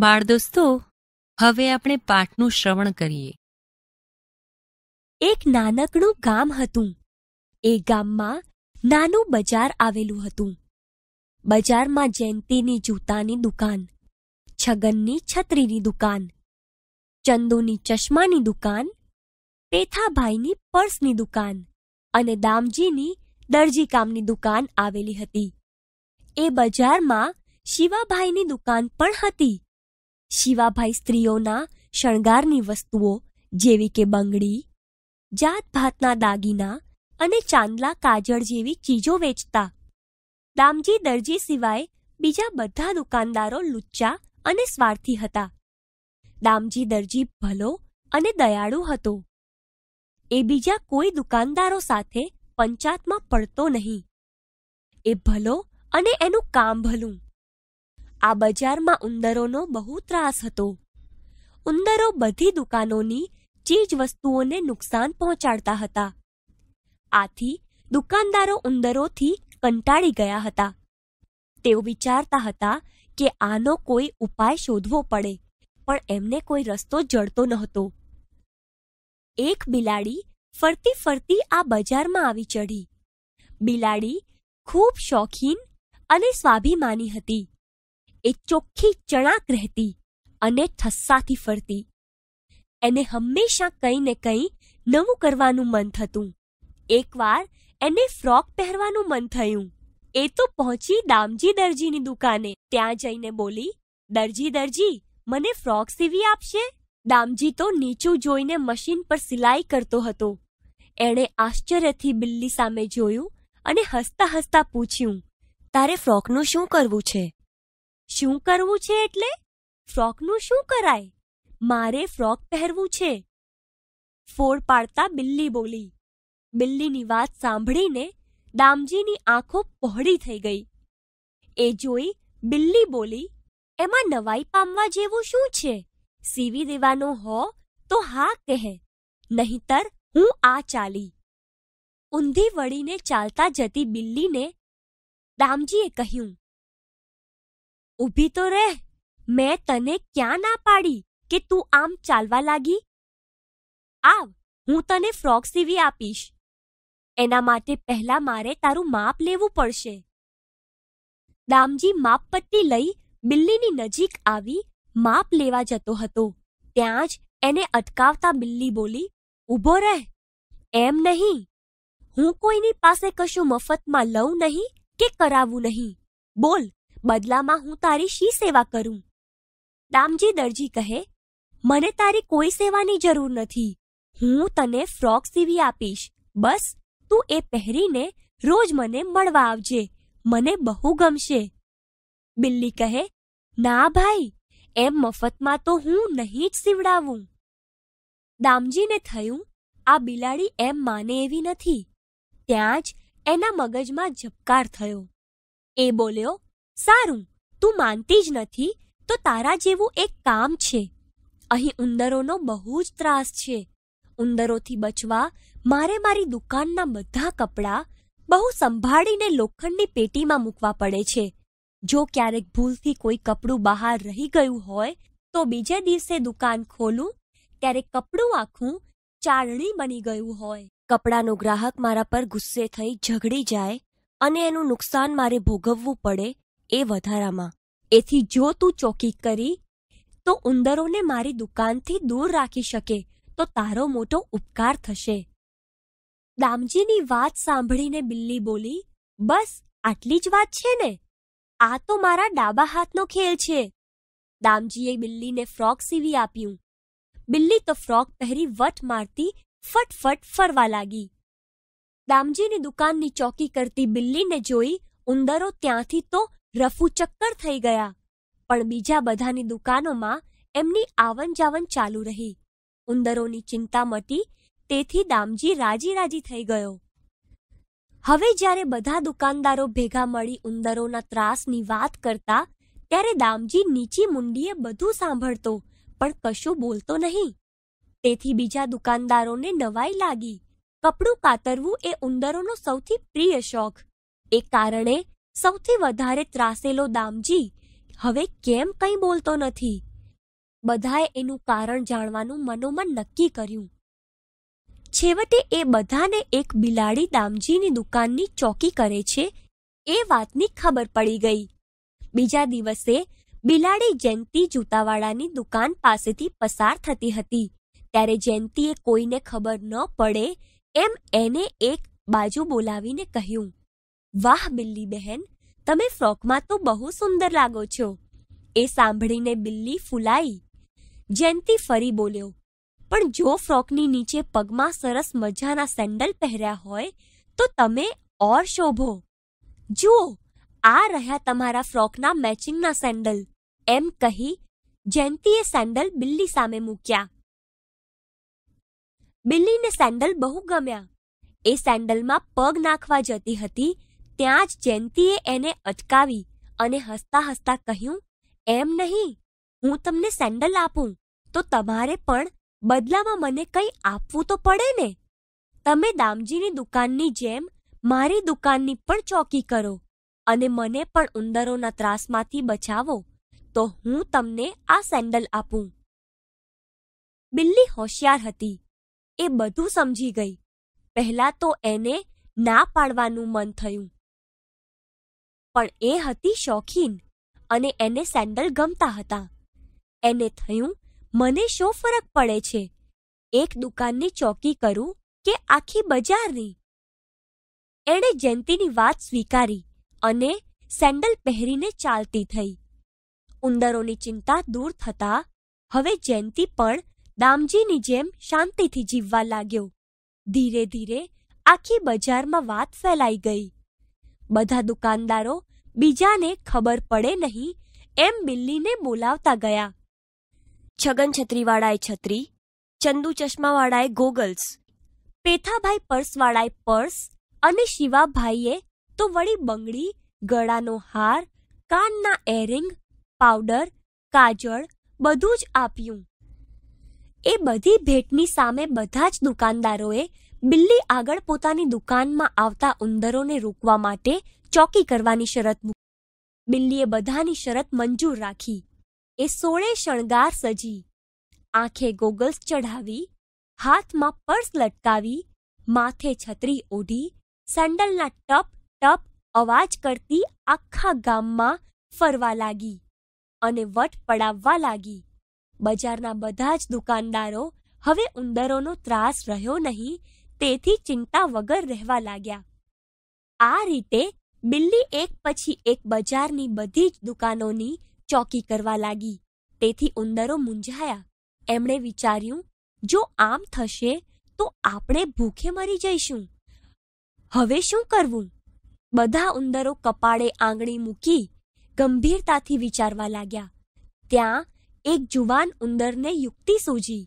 બાળ દોસ્તો હવે આપણે પાઠનું શ્રવણ કરીએ એક નાનકડું ગામ હતું એ ગામમાં નાનું બજાર આવેલું હતું બજારમાં જયંતીની જૂતાની દુકાન છગનની છત્રીની દુકાન ચંદુની ચશ્માની દુકાન પેથાભાઈની પર્સની દુકાન અને દામજીની દરજી કામની દુકાન આવેલી હતી એ બજારમાં શિવાભાઈની દુકાન પણ હતી શિવાભાઈ સ્ત્રીઓના શણગારની વસ્તુઓ જેવી કે બંગડી જાતભાતના દાગીના અને ચાંદલા કાજળ જેવી ચીજો વેચતા દામજી દરજી સિવાય બીજા બધા દુકાનદારો લુચ્ચા અને સ્વાર્થી હતા દામજી દરજી ભલો અને દયાળુ હતો એ બીજા કોઈ દુકાનદારો સાથે પંચાતમાં પડતો નહીં એ ભલો અને એનું કામ ભલું આ બજારમાં ઉંદરોનો બહુ ત્રાસ હતો ઉંદરો બધી દુકાનોની ચીજ વસ્તુઓને નુકસાન પહોંચાડતા હતા આથી દુકાનદારો ઉંદરોથી કંટાળી ગયા હતા તેઓ વિચારતા હતા કે આનો કોઈ ઉપાય શોધવો પડે પણ એમને કોઈ રસ્તો જડતો નહોતો એક બિલાડી ફરતી ફરતી આ બજારમાં આવી ચઢી બિલાડી ખૂબ શોખીન અને સ્વાભિમાની હતી એ ચોખ્ખી ચણાક રહેતી અને ઠસ્સાથી ફરતી એને હંમેશા કંઈ ને કંઈ નવું કરવાનું મન થતું એકવાર એને ફ્રોક પહેરવાનું મન થયું એ તો પહોંચી દામજી દરજીની દુકાને ત્યાં જઈને બોલી દરજી દરજી મને ફ્રોક સીવી આપશે દામજી તો નીચું જોઈને મશીન પર સિલાઈ કરતો હતો એણે આશ્ચર્યથી બિલ્લી સામે જોયું અને હસતા હસતા પૂછ્યું તારે ફ્રોકનું શું કરવું છે શું કરવું છે એટલે ફ્રોકનું શું કરાય મારે ફ્રોક પહેરવું છે ફોડ પાડતા બિલ્લી બોલી બિલ્લીની વાત સાંભળીને દામજીની આંખો પહોળી થઈ ગઈ એ જોઈ બિલ્લી બોલી એમાં નવાઈ પામવા જેવું શું છે સીવી દેવાનો હો તો હા કહે નહીતર હું આ ચાલી ઊંધી વળીને ચાલતા જતી બિલ્લીને દામજીએ કહ્યું ઊભી તો રહે મેં તને ક્યાં ના પાડી કે તું આમ ચાલવા લાગી આવ હું તને ફ્રોક સીવી આપીશ એના માટે પહેલા મારે તારું માપ લેવું પડશે દામજી માપપટ્ટી લઈ બિલ્લીની નજીક આવી માપ લેવા જતો હતો ત્યાં જ એને અટકાવતા બિલ્લી બોલી ઊભો રહે એમ નહીં હું કોઈની પાસે કશું મફતમાં લઉં નહીં કે કરાવું નહીં બોલ બદલામાં હું તારી શી સેવા કરું દામજી દરજી કહે મને તારી કોઈ સેવાની જરૂર નથી હું તને ફ્રોક સીવી આપીશ બસ તું એ પહેરીને રોજ મને મળવા આવજે મને બહુ ગમશે બિલ્લી કહે ના ભાઈ એમ મફતમાં તો હું નહીં જ સીવડાવું દામજીને થયું આ બિલાડી એમ માને એવી નથી ત્યાં જ એના મગજમાં ઝબકાર થયો એ બોલ્યો સારું તું માનતી જ નથી તો તારા જેવું એક કામ છે અહીં ઉંદરોનો બહુ જ ત્રાસ છે ઉંદરોથી બચવા મારે મારી દુકાનના બધા કપડાં બહુ સંભાળીને લોખંડની પેટીમાં મૂકવા પડે છે જો ક્યારેક ભૂલથી કોઈ કપડું બહાર રહી ગયું હોય તો બીજે દિવસે દુકાન ખોલું ત્યારે કપડું આખું ચાળણી બની ગયું હોય કપડાનો ગ્રાહક મારા પર ગુસ્સે થઈ ઝઘડી જાય અને એનું નુકસાન મારે ભોગવવું પડે એ વધારામાં એથી જો તું ચોકી કરી તો ઉંદરોને મારી દુકાનથી દૂર રાખી શકે તો તારો મોટો ઉપકાર થશે દામજીની વાત સાંભળીને બિલ્લી બોલી બસ આટલી જ વાત છે ને આ તો મારા ડાબા હાથનો ખેલ છે દામજીએ બિલ્લીને ફ્રોક સીવી આપ્યું બિલ્લી તો ફ્રોક પહેરી વટ મારતી ફટફટ ફરવા લાગી દામજીની દુકાનની ચોકી કરતી બિલ્લીને જોઈ ઉંદરો ત્યાંથી તો રફુ ચક્કર થઈ ગયા પણ બીજા બધાની દુકાનોમાં એમની આવન જાવન ચાલુ રહી ઉંદરોની ચિંતા મટી તેથી દામજી રાજી રાજી થઈ ગયો હવે જ્યારે બધા દુકાનદારો ભેગા મળી ઉંદરોના ત્રાસની વાત કરતા ત્યારે દામજી નીચી મુંડીએ બધું સાંભળતો પણ કશું બોલતો નહીં તેથી બીજા દુકાનદારોને નવાઈ લાગી કપડું કાતરવું એ ઉંદરોનો સૌથી પ્રિય શોખ એ કારણે સૌથી વધારે ત્રાસેલો દામજી હવે કેમ કંઈ બોલતો નથી બધાએ એનું કારણ જાણવાનું મનોમન નક્કી કર્યું છેવટે એ બધાને એક બિલાડી દામજીની દુકાનની ચોકી કરે છે એ વાતની ખબર પડી ગઈ બીજા દિવસે બિલાડી જયંતી જૂતાવાળાની દુકાન પાસેથી પસાર થતી હતી ત્યારે જયંતીએ કોઈને ખબર ન પડે એમ એને એક બાજુ બોલાવીને કહ્યું વાહ બિલ્લી બહેન તમે ફ્રોકમાં તો બહુ સુંદર લાગો છો એ સાંભળીને બિલ્લી ફૂલાઈ જયંતી ફરી બોલ્યો પણ જો ફ્રોકની નીચે પગમાં સરસ મજાના સેન્ડલ પહેર્યા હોય તો તમે ઓર શોભો જુઓ આ રહ્યા તમારા ફ્રોકના મેચિંગના સેન્ડલ એમ કહી જયંતીએ સેન્ડલ બિલ્લી સામે મૂક્યા બિલ્લીને સેન્ડલ બહુ ગમ્યા એ સેન્ડલમાં પગ નાખવા જતી હતી ત્યાં જ જયંતીએ એને અટકાવી અને હસતા હસતા કહ્યું એમ નહીં હું તમને સેન્ડલ આપું તો તમારે પણ બદલામાં મને કંઈ આપવું તો પડે ને તમે દામજીની દુકાનની જેમ મારી દુકાનની પણ ચોકી કરો અને મને પણ ઉંદરોના ત્રાસમાંથી બચાવો તો હું તમને આ સેન્ડલ આપું બિલ્લી હોશિયાર હતી એ બધું સમજી ગઈ પહેલા તો એને ના પાડવાનું મન થયું પણ એ હતી શોખીન અને એને સેન્ડલ ગમતા હતા એને થયું મને શો ફરક પડે છે એક દુકાનની ચોકી કરું કે આખી બજારની એણે જયંતિની વાત સ્વીકારી અને સેન્ડલ પહેરીને ચાલતી થઈ ઉંદરોની ચિંતા દૂર થતાં હવે જયંતી પણ દામજીની જેમ શાંતિથી જીવવા લાગ્યો ધીરે ધીરે આખી બજારમાં વાત ફેલાઈ ગઈ બધા દુકાનદારો બીજાને ખબર પડે નહીં એમ બિલ્લીને બોલાવતા ગયા છગન છત્રીવાળાએ છત્રી ચંદુ ચશ્માવાળાએ ગોગલ્સ પેથાભાઈ પર્સવાળાએ પર્સ અને શિવાભાઈએ તો વળી બંગડી ગળાનો હાર કાનના એરિંગ પાવડર કાજળ બધું જ આપ્યું એ બધી ભેટની સામે બધા જ દુકાનદારોએ બિલ્લી આગળ પોતાની દુકાનમાં આવતા ઉંદરોને રોકવા માટે ચોકી કરવાની શરત મૂકી બિલ્લીએ બધાની શરત મંજૂર રાખી એ સોળે શણગાર સજી આંખે ગોગલ્સ ચઢાવી હાથમાં પર્સ લટકાવી માથે છત્રી ઓઢી સેન્ડલના ટપ ટપ અવાજ કરતી આખા ગામમાં ફરવા લાગી અને વટ પડાવવા લાગી બજારના બધા જ દુકાનદારો હવે ઉંદરોનો ત્રાસ રહ્યો નહીં તેથી ચિંતા વગર રહેવા લાગ્યા આ રીતે બિલ્લી એક પછી એક બજારની બધી જ દુકાનોની ચોકી કરવા લાગી તેથી ઉંદરો મૂંઝાયા એમણે વિચાર્યું જો આમ થશે તો આપણે ભૂખે મરી જઈશું હવે શું કરવું બધા ઉંદરો કપાળે આંગળી મૂકી ગંભીરતાથી વિચારવા લાગ્યા ત્યાં એક જુવાન ઉંદરને યુક્તિ સૂજી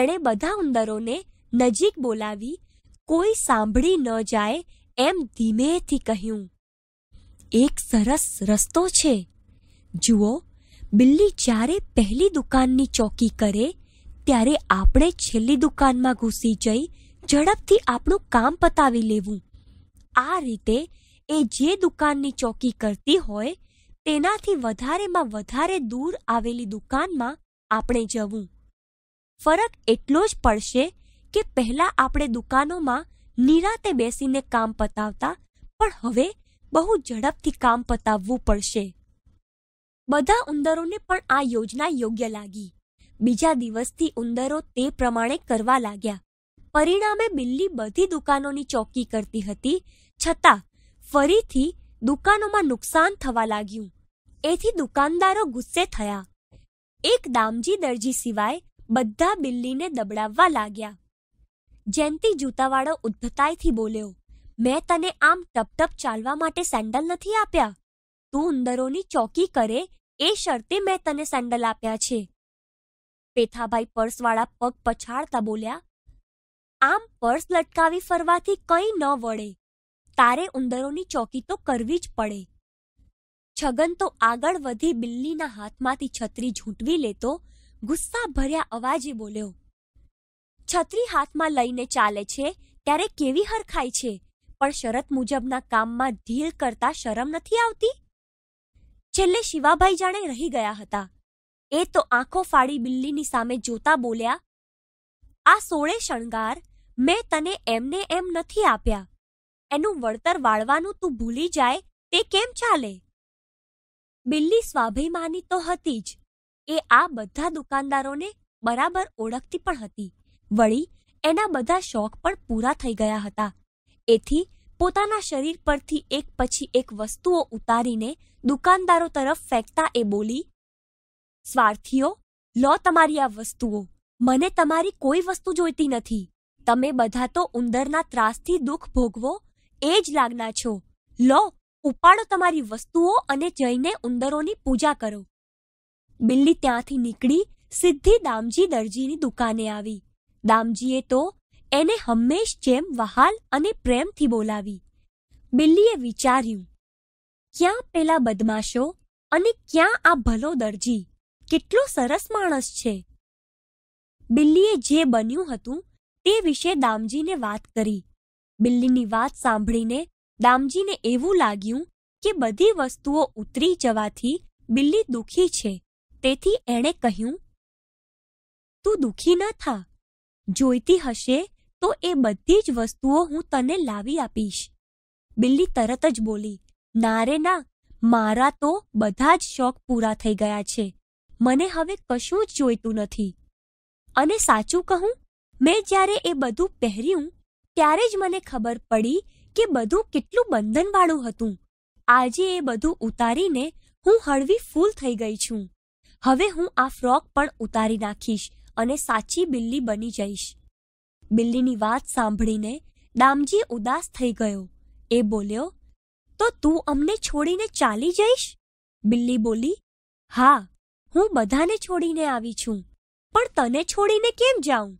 એણે બધા ઉંદરોને નજીક બોલાવી કોઈ સાંભળી ન જાય એમ ધીમેથી કહ્યું એક સરસ રસ્તો છે જુઓ બિલ્લી જ્યારે પહેલી દુકાનની ચોકી કરે ત્યારે આપણે છેલ્લી દુકાનમાં ઘૂસી જઈ ઝડપથી આપણું કામ પતાવી લેવું આ રીતે એ જે દુકાનની ચોકી કરતી હોય તેનાથી વધારેમાં વધારે દૂર આવેલી દુકાનમાં આપણે જવું ફરક એટલો જ પડશે કે પહેલા આપણે દુકાનોમાં નિરાતે બેસીને કામ પતાવતા પણ હવે બહુ ઝડપથી કામ પતાવવું પડશે બધા ઉંદરોને પણ આ યોજના યોગ્ય લાગી બીજા દિવસથી ઉંદરો તે પ્રમાણે કરવા લાગ્યા પરિણામે બિલ્લી બધી દુકાનોની ચોકી કરતી હતી છતાં ફરીથી દુકાનોમાં નુકસાન થવા લાગ્યું એથી દુકાનદારો ગુસ્સે થયા એક દામજી દરજી સિવાય બધા બિલ્લીને દબડાવવા લાગ્યા જયંતી જૂતાવાળો ઉદ્ધતાઈથી બોલ્યો મેં તને આમ ટપટપ ચાલવા માટે સેન્ડલ નથી આપ્યા તું ઉંદરોની ચોકી કરે એ શરતે મેં તને સેન્ડલ આપ્યા છે પેથાભાઈ પર્સવાળા પગ પછાડતા બોલ્યા આમ પર્સ લટકાવી ફરવાથી કંઈ ન વળે તારે ઉંદરોની ચોકી તો કરવી જ પડે છગન તો આગળ વધી બિલ્લીના હાથમાંથી છત્રી ઝૂંટવી લેતો ગુસ્સા ભર્યા અવાજે બોલ્યો છત્રી હાથમાં લઈને ચાલે છે ત્યારે કેવી હરખાય છે પણ શરત મુજબના કામમાં ઢીલ કરતા શરમ નથી આવતી છેલ્લે શિવાભાઈ જાણે રહી ગયા હતા એ તો આંખો ફાડી બિલ્લીની સામે જોતા બોલ્યા આ સોળે શણગાર મેં તને એમને એમ નથી આપ્યા એનું વળતર વાળવાનું તું ભૂલી જાય તે કેમ ચાલે બિલ્લી સ્વાભિમાની તો હતી જ એ આ બધા દુકાનદારોને બરાબર ઓળખતી પણ હતી વળી એના બધા શોખ પણ પૂરા થઈ ગયા હતા એથી પોતાના શરીર પરથી એક પછી એક વસ્તુઓ ઉતારીને દુકાનદારો તરફ ફેંકતા એ બોલી સ્વાર્થીઓ લો તમારી આ વસ્તુઓ મને તમારી કોઈ વસ્તુ જોઈતી નથી તમે બધા તો ઉંદરના ત્રાસથી દુઃખ ભોગવો એ જ લાગના છો લો ઉપાડો તમારી વસ્તુઓ અને જઈને ઉંદરોની પૂજા કરો બિલ્લી ત્યાંથી નીકળી સીધી દામજી દરજીની દુકાને આવી દામજીએ તો એને હંમેશ જેમ વહાલ અને પ્રેમથી બોલાવી બિલ્લીએ વિચાર્યું ક્યાં પેલા બદમાશો અને ક્યાં આ ભલો દરજી કેટલો સરસ માણસ છે બિલ્લીએ જે બન્યું હતું તે વિશે દામજીને વાત કરી બિલ્લીની વાત સાંભળીને દામજીને એવું લાગ્યું કે બધી વસ્તુઓ ઉતરી જવાથી બિલ્લી દુઃખી છે તેથી એણે કહ્યું તું દુઃખી ન થા જોઈતી હશે તો એ બધી જ વસ્તુઓ હું તને લાવી આપીશ બિલ્લી તરત જ બોલી ના રે ના મારા તો બધા જ શોખ પૂરા થઈ ગયા છે મને હવે કશું જ જોઈતું નથી અને સાચું કહું મેં જ્યારે એ બધું પહેર્યું ત્યારે જ મને ખબર પડી કે બધું કેટલું બંધનવાળું હતું આજે એ બધું ઉતારીને હું હળવી ફૂલ થઈ ગઈ છું હવે હું આ ફ્રોક પણ ઉતારી નાખીશ અને સાચી બિલ્લી બની જઈશ બિલ્લીની વાત સાંભળીને દામજી ઉદાસ થઈ ગયો એ બોલ્યો તો તું અમને છોડીને ચાલી જઈશ બિલ્લી બોલી હા હું બધાને છોડીને આવી છું પણ તને છોડીને કેમ જાઉં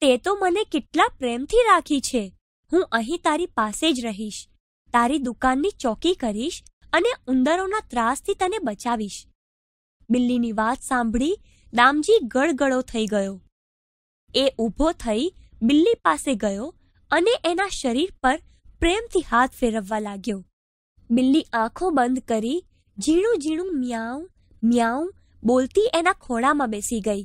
તે તો મને કેટલા પ્રેમથી રાખી છે હું અહીં તારી પાસે જ રહીશ તારી દુકાનની ચોકી કરીશ અને ઉંદરોના ત્રાસથી તને બચાવીશ બિલ્લીની વાત સાંભળી દામજી ગળગળો થઈ ગયો એ ઊભો થઈ બિલ્લી પાસે ગયો અને એના શરીર પર પ્રેમથી હાથ ફેરવવા લાગ્યો બિલ્લી આંખો બંધ કરી ઝીણું ઝીણું મ્યાઉ મ્યાઉ બોલતી એના ખોળામાં બેસી ગઈ